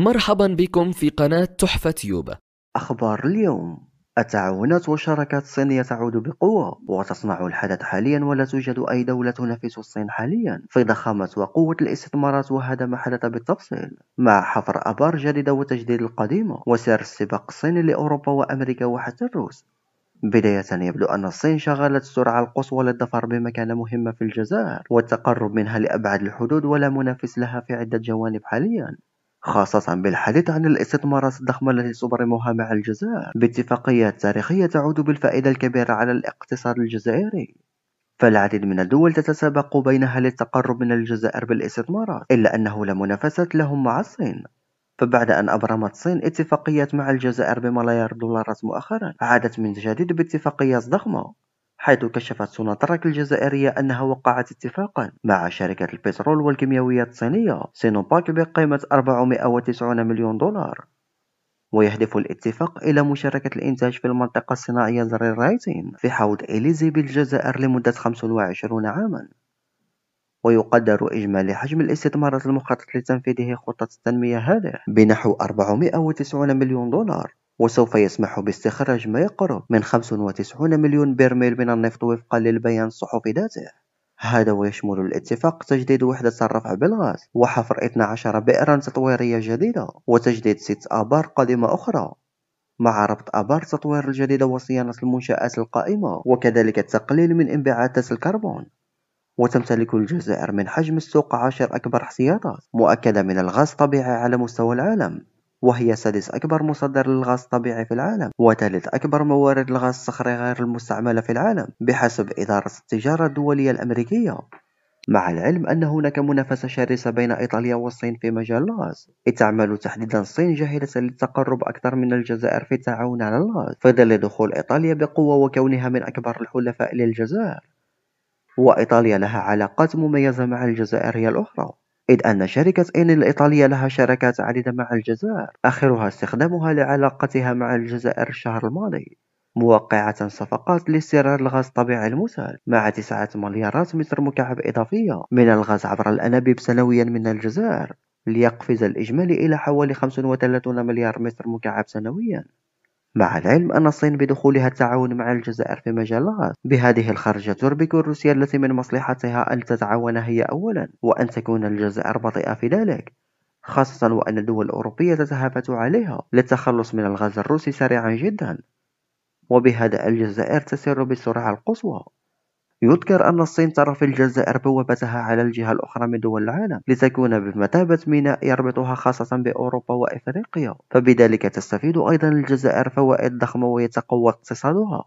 مرحبا بكم في قناة تحفة يوب أخبار اليوم التعاونات والشراكات الصينية تعود بقوة وتصنع الحدث حاليا ولا توجد أي دولة تنافس الصين حاليا في ضخامة وقوة الاستثمارات وهذا ما حدث بالتفصيل مع حفر آبار جديدة وتجديد القديمة وسير السباق الصيني لأوروبا وأمريكا وحتى الروس بداية يبدو أن الصين شغلت السرعة القصوى للظفر بمكانة مهمة في الجزائر والتقرب منها لأبعد الحدود ولا منافس لها في عدة جوانب حاليا خاصة بالحديث عن الاستثمارات الضخمة التي تبرمها مع الجزائر باتفاقيات تاريخية تعود بالفائدة الكبيرة على الاقتصاد الجزائري فالعديد من الدول تتسابق بينها للتقرب من الجزائر بالاستثمارات إلا أنه لا منافسة لهم مع الصين فبعد أن أبرمت الصين اتفاقيات مع الجزائر بملايير الدولارات مؤخرا عادت من جديد باتفاقيات ضخمة حيث كشفت سنطرق الجزائرية أنها وقعت اتفاقا مع شركة البترول والكيميائية الصينية سينوباك بقيمة 490 مليون دولار ويهدف الاتفاق إلى مشاركة الإنتاج في المنطقة الصناعية الرايتين في حوض إليزي بالجزائر لمدة 25 عاما ويقدر إجمالي حجم الاستثمارات المخطط لتنفيذه خطة التنمية هذه بنحو 490 مليون دولار وسوف يسمح باستخراج ما يقرب من 95 مليون برميل من النفط وفقا للبيان الصحفي ذاته هذا ويشمل الاتفاق تجديد وحدة الرفع بالغاز وحفر 12 بئرا تطويرية جديدة وتجديد 6 آبار قديمة أخرى مع ربط آبار تطوير الجديدة وصيانة المنشآت القائمة وكذلك التقليل من انبعاثات الكربون وتمتلك الجزائر من حجم السوق عشر أكبر احتياطات مؤكدة من الغاز الطبيعي على مستوى العالم وهي سادس أكبر مصدر للغاز الطبيعي في العالم وثالث أكبر موارد الغاز الصخري غير المستعملة في العالم بحسب إدارة التجارة الدولية الأمريكية مع العلم أن هناك منافسة شرسة بين إيطاليا والصين في مجال الغاز إذ تعمل تحديدا الصين جاهلة للتقرب أكثر من الجزائر في التعاون على الغاز في ظل دخول إيطاليا بقوة وكونها من أكبر الحلفاء للجزائر وإيطاليا لها علاقات مميزة مع الجزائر هي الأخرى إذ أن شركة إن الإيطالية لها شراكات عديدة مع الجزائر آخرها استخدامها لعلاقتها مع الجزائر الشهر الماضي موقعة صفقات لاستيراد الغاز الطبيعي المسال مع تسعة مليارات متر مكعب إضافية من الغاز عبر الأنابيب سنويا من الجزائر ليقفز الإجمالي إلى حوالي 35 مليار متر مكعب سنويا مع العلم أن الصين بدخولها التعاون مع الجزائر في مجال الغاز بهذه الخرجة تربك روسيا التي من مصلحتها أن تتعاون هي أولا وأن تكون الجزائر بطيئة في ذلك خاصة وأن الدول الأوروبية تتهافت عليها للتخلص من الغاز الروسي سريعا جدا وبهذا الجزائر تسير بالسرعة القصوى يذكر أن الصين ترى في الجزائر بوابتها على الجهة الأخرى من دول العالم لتكون بمثابة ميناء يربطها خاصة بأوروبا وإفريقيا فبذلك تستفيد أيضا الجزائر فوائد ضخمة ويتقوى اقتصادها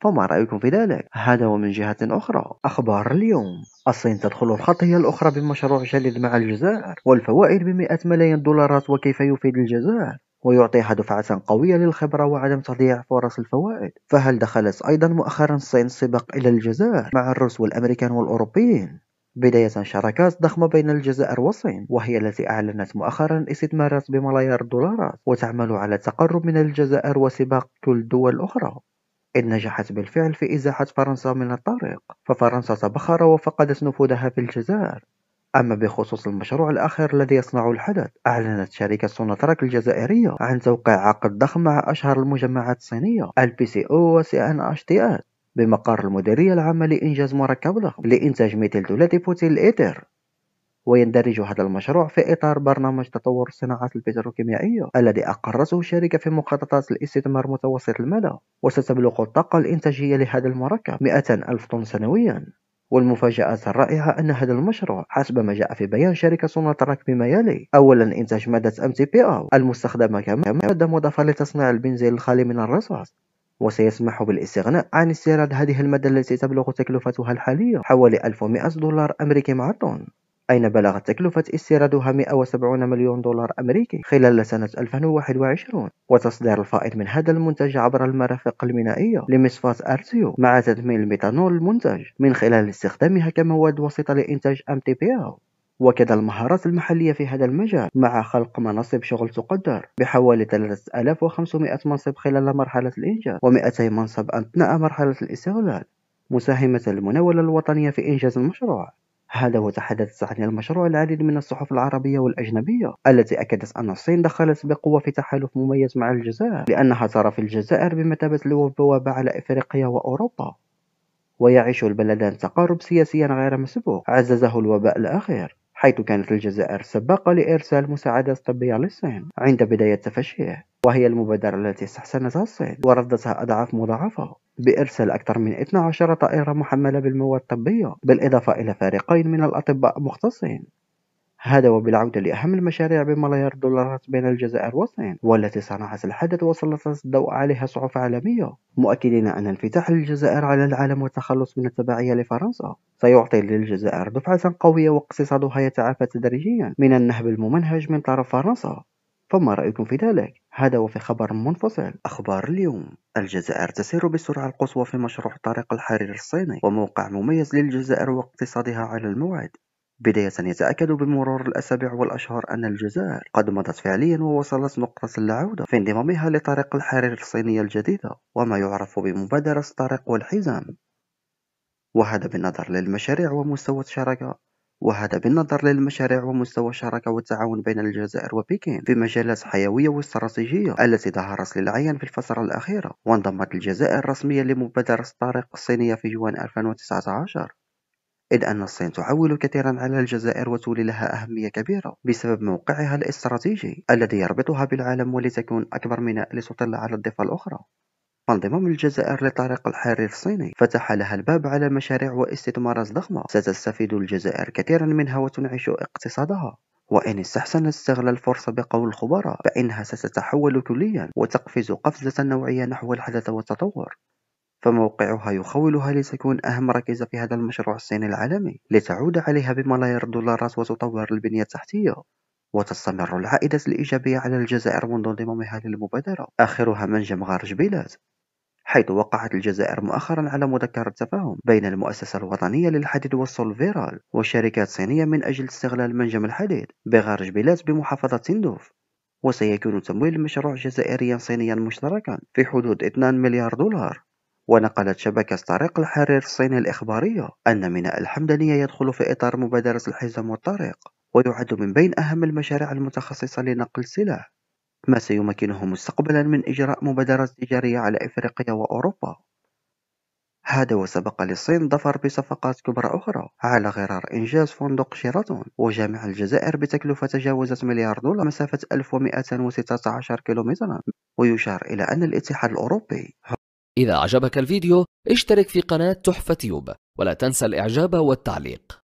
فما رأيكم في ذلك؟ هذا ومن جهة أخرى أخبار اليوم الصين تدخل الخطية الأخرى بمشروع جليد مع الجزائر والفوائد بمئة ملايين دولارات وكيف يفيد الجزائر ويعطيها دفعة قوية للخبرة وعدم تضييع فرص الفوائد فهل دخلت أيضا مؤخرا الصين سباق إلى الجزائر مع الروس والأمريكان والأوروبيين بداية شراكات ضخمة بين الجزائر والصين وهي التي أعلنت مؤخرا استثمارات بملايير الدولارات وتعمل على التقرب من الجزائر وسباق كل دول الأخرى إذ نجحت بالفعل في إزاحة فرنسا من الطريق ففرنسا تبخر وفقدت نفوذها في الجزائر أما بخصوص المشروع الأخير الذي يصنع الحدث أعلنت شركة سوناتراك الجزائرية عن توقيع عقد ضخم مع أشهر المجمعات الصينية البي سي أو وسي أن أش تي أس بمقر المديرية العامة لإنجاز مركب ضخم لإنتاج ميثيل ثلاثي بوتيل الإيتر ويندرج هذا المشروع في إطار برنامج تطور الصناعات البتروكيميائية الذي أقرته الشركة في مخططات الاستثمار متوسط المدى وستبلغ الطاقة الإنتاجية لهذا المركب 200 ألف طن سنويا والمفاجأة الرائعة أن هذا المشروع حسب ما جاء في بيان شركة سوناتراك بما يلي أولا إنتاج مادة أم تي بي أو المستخدمة كمادة مضافة لتصنيع البنزين الخالي من الرصاص وسيسمح بالاستغناء عن استيراد هذه المادة التي تبلغ تكلفتها الحالية حوالي 1100 دولار أمريكي مع الطن أين بلغت تكلفة استيرادها 170 مليون دولار أمريكي خلال سنة 2021 وتصدير الفائض من هذا المنتج عبر المرافق المينائية لمصفاة أرتيو مع تدمير الميثانول المنتج من خلال استخدامها كمواد وسيطة لإنتاج أم تي بي أو وكذا المهارات المحلية في هذا المجال مع خلق مناصب شغل تقدر بحوالي 3500 منصب خلال مرحلة الإنجاز و200 منصب أثناء مرحلة الاستغلال مساهمة المناولة الوطنية في إنجاز المشروع هذا وتحدثت عن المشروع العديد من الصحف العربية والأجنبية التي أكدت أن الصين دخلت بقوة في تحالف مميز مع الجزائر لأنها ترى في الجزائر بمثابة البوابة على إفريقيا وأوروبا ويعيش البلدان تقارب سياسيا غير مسبوق عززه الوباء الأخير حيث كانت الجزائر سباقة لإرسال مساعدات طبية للصين عند بداية تفشيه وهي المبادرة التي استحسنتها الصين وردتها أضعاف مضاعفة بإرسال أكثر من 12 طائرة محملة بالمواد الطبية بالإضافة إلى فريقين من الأطباء مختصين هذا وبالعودة لأهم المشاريع بملايير الدولارات بين الجزائر والصين والتي صنعت الحدث وسلطت الضوء عليها صحف عالمية مؤكدين أن انفتاح الجزائر على العالم والتخلص من التبعية لفرنسا سيعطي للجزائر دفعة قوية واقتصادها يتعافى تدريجيا من النهب الممنهج من طرف فرنسا فما رأيكم في ذلك؟ هذا وفي خبر منفصل أخبار اليوم الجزائر تسير بالسرعة القصوى في مشروع طريق الحرير الصيني وموقع مميز للجزائر واقتصادها على الموعد بداية يتأكد بمرور الأسابيع والأشهر أن الجزائر قد مضت فعليا ووصلت نقطة العودة في انضمامها لطريق الحرير الصينية الجديدة وما يعرف بمبادرة الطريق والحزام وهذا بالنظر للمشاريع ومستوى الشراكة وهذا بالنظر للمشاريع ومستوى الشراكة والتعاون بين الجزائر وبكين في مجالات حيوية واستراتيجية التي ظهرت للعين في الفترة الأخيرة وانضمت الجزائر رسميا لمبادرة الطريق الصينية في يوان 2019 إذ أن الصين تعول كثيرا على الجزائر وتولي لها أهمية كبيرة بسبب موقعها الاستراتيجي الذي يربطها بالعالم ولتكون أكبر ميناء لتطل على الضفة الأخرى انضمام الجزائر لطريق الحرير الصيني فتح لها الباب على مشاريع واستثمارات ضخمة ستستفيد الجزائر كثيرا منها وتنعش اقتصادها وإن استحسن استغل الفرصة بقول الخبراء فإنها ستتحول كليا وتقفز قفزة نوعية نحو الحدث والتطور فموقعها يخولها لتكون أهم ركيزة في هذا المشروع الصيني العالمي لتعود عليها بملايير الدولارات وتطور البنية التحتية وتستمر العائدة الإيجابية على الجزائر منذ انضمامها للمبادرة آخرها منجم غارج بلاد حيث وقعت الجزائر مؤخرا على مذكرة تفاهم بين المؤسسة الوطنية للحديد والسولفيرال وشركات صينية من أجل استغلال منجم الحديد بغارج بلاد بمحافظة سندوف وسيكون تمويل المشروع جزائريا صينيا مشتركا في حدود 2 مليار دولار ونقلت شبكة طريق الحرير الصيني الإخبارية أن ميناء الحمدانية يدخل في إطار مبادرة الحزام والطريق ويعد من بين أهم المشاريع المتخصصة لنقل السلاح ما سيمكنه مستقبلا من إجراء مبادرات تجارية على إفريقيا وأوروبا هذا وسبق للصين ظفر بصفقات كبرى أخرى على غرار إنجاز فندق شيراتون وجامع الجزائر بتكلفة تجاوزت مليار دولار مسافة 1116 كيلومترا ويشار إلى أن الاتحاد الأوروبي إذا أعجبك الفيديو اشترك في قناة تحفة يوب ولا تنسى الإعجاب والتعليق